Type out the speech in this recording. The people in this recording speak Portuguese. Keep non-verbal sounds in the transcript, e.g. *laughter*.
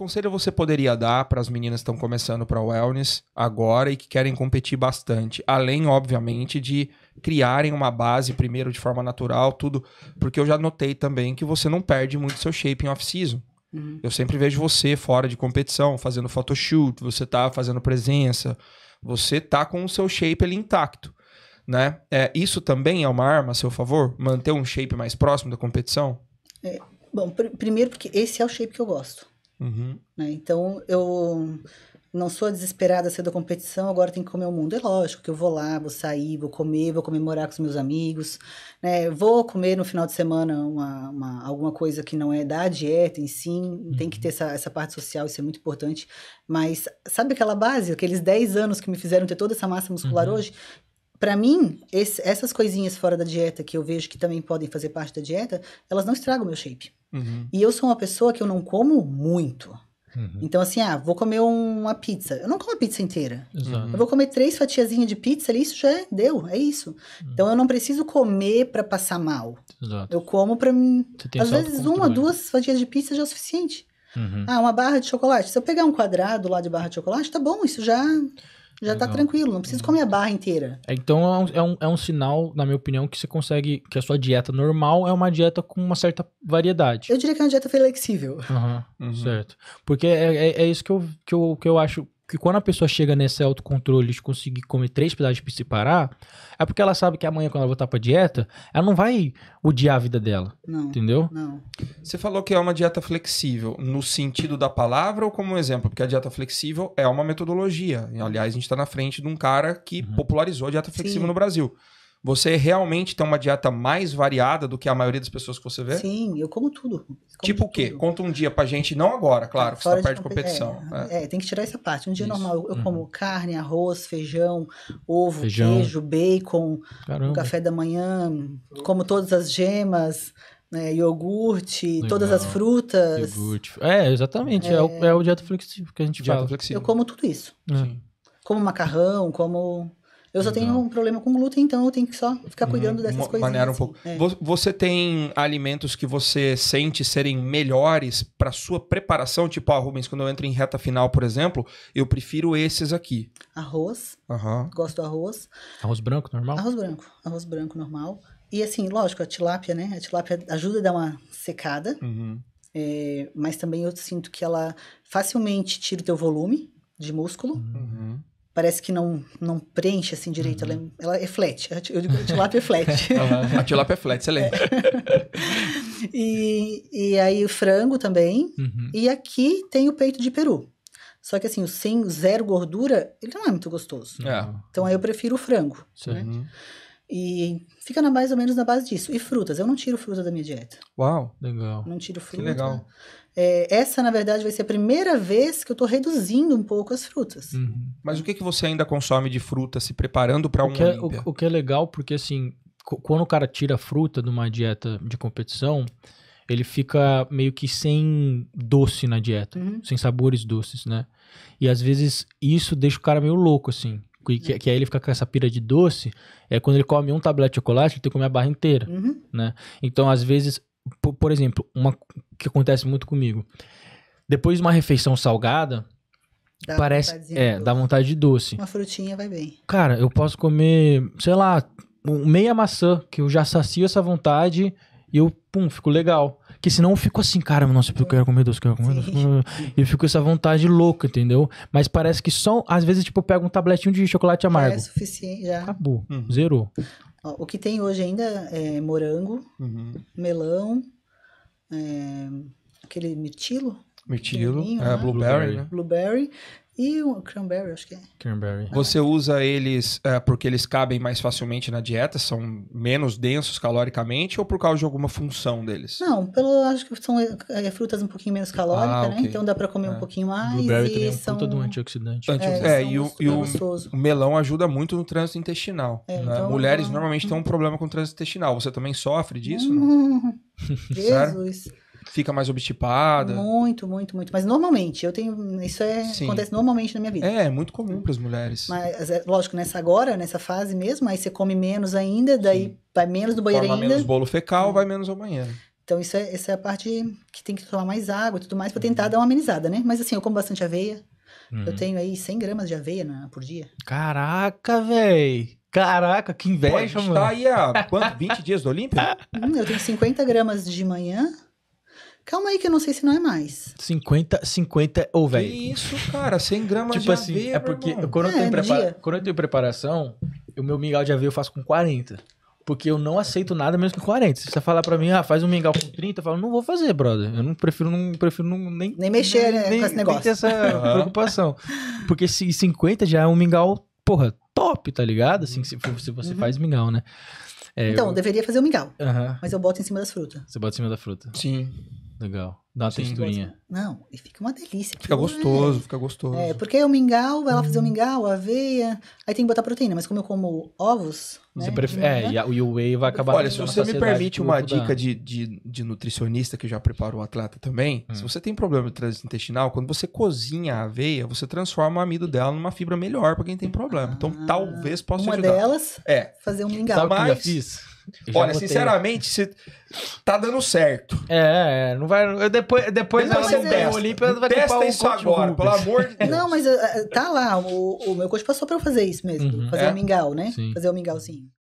conselho você poderia dar para as meninas que estão começando para o wellness agora e que querem competir bastante? Além, obviamente, de criarem uma base primeiro de forma natural, tudo, porque eu já notei também que você não perde muito seu shape em off-season. Uhum. Eu sempre vejo você fora de competição, fazendo photoshoot, você tá fazendo presença, você tá com o seu shape ali intacto, né? É, isso também é uma arma a seu favor? Manter um shape mais próximo da competição? É, bom, pr primeiro porque esse é o shape que eu gosto. Uhum. Né? Então, eu não sou desesperada sendo da competição, agora tem que comer o mundo. É lógico que eu vou lá, vou sair, vou comer, vou comemorar com os meus amigos, né? Vou comer no final de semana uma, uma alguma coisa que não é da dieta em si, uhum. tem que uhum. ter essa, essa parte social, isso é muito importante. Mas sabe aquela base, aqueles 10 anos que me fizeram ter toda essa massa muscular uhum. hoje? para mim, esse, essas coisinhas fora da dieta que eu vejo que também podem fazer parte da dieta, elas não estragam o meu shape. Uhum. E eu sou uma pessoa que eu não como muito. Uhum. Então, assim, ah, vou comer uma pizza. Eu não como a pizza inteira. Exato. Eu vou comer três fatiazinhas de pizza isso já é, deu, é isso. Uhum. Então, eu não preciso comer para passar mal. Exato. Eu como para Às vezes, uma, duas fatias de pizza já é o suficiente. Uhum. Ah, uma barra de chocolate. Se eu pegar um quadrado lá de barra de chocolate, tá bom, isso já já tá Legal. tá tranquilo, não preciso comer a barra inteira. É, então é um, é, um, é um sinal, na minha opinião, que você consegue, que a sua dieta normal é uma dieta com uma certa variedade. Eu diria que é uma dieta flexível. Uhum, uhum. Certo. Porque é, é, é isso que eu, que, eu, que eu acho que quando a pessoa chega nesse autocontrole de conseguir comer três pedaços para se parar, é porque ela sabe que amanhã, quando ela voltar para dieta, ela não vai odiar a vida dela. Não, entendeu? Não. Você falou que é uma dieta flexível, no sentido da palavra ou como exemplo? Porque a dieta flexível é uma metodologia. aliás, a gente está na frente de um cara que uhum. popularizou a dieta flexível Sim. no Brasil. Você realmente tem uma dieta mais variada do que a maioria das pessoas que você vê? Sim, eu como tudo. Como tipo o quê? Tudo. Conta um dia pra gente, não agora, tá claro, que você tá perto de competição. É, é. é, tem que tirar essa parte. Um dia Isso. normal, eu, uhum. como carne, arroz, feijão, ovo, feijão. queijo, bacon, café da manhã, como todas as gemas. Né, iogurte, Legal. todas as frutas. Iogurte. É, exatamente. É, é, o, é o dieta flexível que a gente dieta fala. Flexível. Eu como tudo isso. É. Como macarrão, como eu só tenho um problema com glúten, então eu tenho que só ficar uhum. cuidando dessas coisas. Maneira um assim, pouco. É. Você tem alimentos que você sente serem melhores para sua preparação? Tipo, ah, Rubens, quando eu entro em reta final, por exemplo, eu prefiro esses aqui. Arroz. Uhum. Gosto do arroz. Arroz branco normal? Arroz branco. Arroz branco normal. E assim, lógico, a tilápia, né? A tilápia ajuda a dar uma secada. Uhum. É, mas também eu sinto que ela facilmente tira o teu volume de músculo. Uhum parece que não, não preenche assim direito. Uhum. Ela, é, uhum. ela é flat. Eu digo, a tilápia é flat. *laughs* a tilápia é flat, excelente É. *laughs* e, e aí o frango também. Uhum. E aqui tem o peito de peru. Só que assim, o sem zero gordura, ele não é muito gostoso. É. Então aí eu prefiro o frango. Né? Sim. Né? E fica na, mais ou menos na base disso. E frutas. Eu não tiro fruta da minha dieta. Uau, legal. Não tiro fruta. Que legal. É, essa, na verdade, vai ser a primeira vez que eu estou reduzindo um pouco as frutas. Uhum. Mas o que, que você ainda consome de fruta se preparando para uma é, o, o que é legal, porque assim, quando o cara tira fruta de uma dieta de competição, ele fica meio que sem doce na dieta, uhum. sem sabores doces, né? E às vezes isso deixa o cara meio louco, assim. Que, que, que, aí ele fica com essa pira de doce, é quando ele come um tablete de chocolate, ele tem que comer a barra inteira, uhum. né? Então, às vezes, por, por, exemplo, uma que acontece muito comigo, depois de uma refeição salgada, dá parece, é, dá vontade de doce. Uma frutinha vai bem. Cara, eu posso comer, sei lá, meia maçã, que eu já sacio essa vontade e eu, pum, fico legal. Porque senão eu fico assim, cara, nossa, eu quero comer doce, eu quero comer Sim. E eu fico com essa vontade louca, entendeu? Mas parece que só, às vezes, tipo, eu pego um tabletinho de chocolate é amargo. É suficiente, já. Acabou, uhum. zerou. o que tem hoje ainda é morango, uhum. melão, é, aquele mitilo. Mirtilo, é, né? blueberry, né? Blueberry e o cranberry, acho que é. Cranberry. É. Você usa eles é, porque eles cabem mais facilmente na dieta, são menos densos caloricamente, ou por causa de alguma função deles? Não, pelo acho que são é, é frutas um pouquinho menos calóricas, ah, né? Então dá para comer é. um pouquinho mais. Blueberry e também é um são... É, antioxidante. É, e, o, e o, o, melão ajuda muito no trânsito intestinal. Né? Então, Mulheres então- normalmente têm um problema com o trânsito intestinal. Você também sofre disso? Hum, *laughs* Jesus fica mais obstipada. Muito, muito, muito. Mas normalmente, eu tenho. Isso é, acontece normalmente na minha vida. É, é muito comum hum. para as mulheres. Mas, é, lógico, nessa agora, nessa fase mesmo, aí você come menos ainda, daí Sim. vai menos do banheiro Forma ainda. menos bolo fecal, hum. vai menos ao banheiro. Então, isso é, essa é a parte que tem que tomar mais água e tudo mais para tentar uhum. dar uma amenizada, né? Mas assim, eu como bastante aveia. Uhum. Eu tenho aí 100 gramas de aveia na, por dia. Caraca, velho! Caraca, que inveja, Pô, a gente mano. Tá aí há quanto? 20 *laughs* dias do Olímpico? Hum, eu tenho 50 gramas de manhã, Calma aí que eu não sei se não é mais. 50, 50 ou oh, velho. Que isso, cara, 100 gramas tipo de assim, aveia, é porque quando, é, eu tenho é, prepara... quando eu tenho preparação, o meu mingau de aveia eu faço com 40. Porque eu não aceito nada menos que 40. Se você falar pra mim, ah, faz um mingau com 30, eu falo, não vou fazer, brother. Eu não prefiro, não, prefiro não, nem, nem mexer nem, né, nem, com esse negócio. Nem ter essa uhum. preocupação. Porque se 50 já é um mingau, porra, top, tá ligado? Assim, se, se você uhum. faz mingau, né? É, então, eu... deveria fazer o mingau. Uhum. Mas eu boto em cima das frutas. Você bota em cima da fruta. Sim. Legal. Dá uma texturinha. Não, e fica uma delícia. Fica né? gostoso, é. fica gostoso. É, porque aí o mingau, vai lá fazer o mingau, aveia, aí tem que botar proteína, mas como eu como ovos. Você né, prefere. É, e o whey vai acabar Olha, se você me permite uma dica de, de, de nutricionista que já prepara o atleta também, hum. se você tem problema de trânsito intestinal, quando você cozinha a aveia, você transforma o amido dela numa fibra melhor para quem tem problema. Então, ah, então talvez possa uma ajudar. Uma delas, é. fazer um mingau. Sabe mas, que eu já fiz? Olha, sinceramente, tá dando certo. É, é, não vai. Eu depois depois não, ela não é, o Olímpia, vai Testa isso agora, pelo amor de Deus. *laughs* Não, mas eh, eh, tá lá. O, o meu coach passou pra eu fazer isso mesmo. Uhum, fazer é. o é? um mingau, né? Sim. Fazer o um mingauzinho.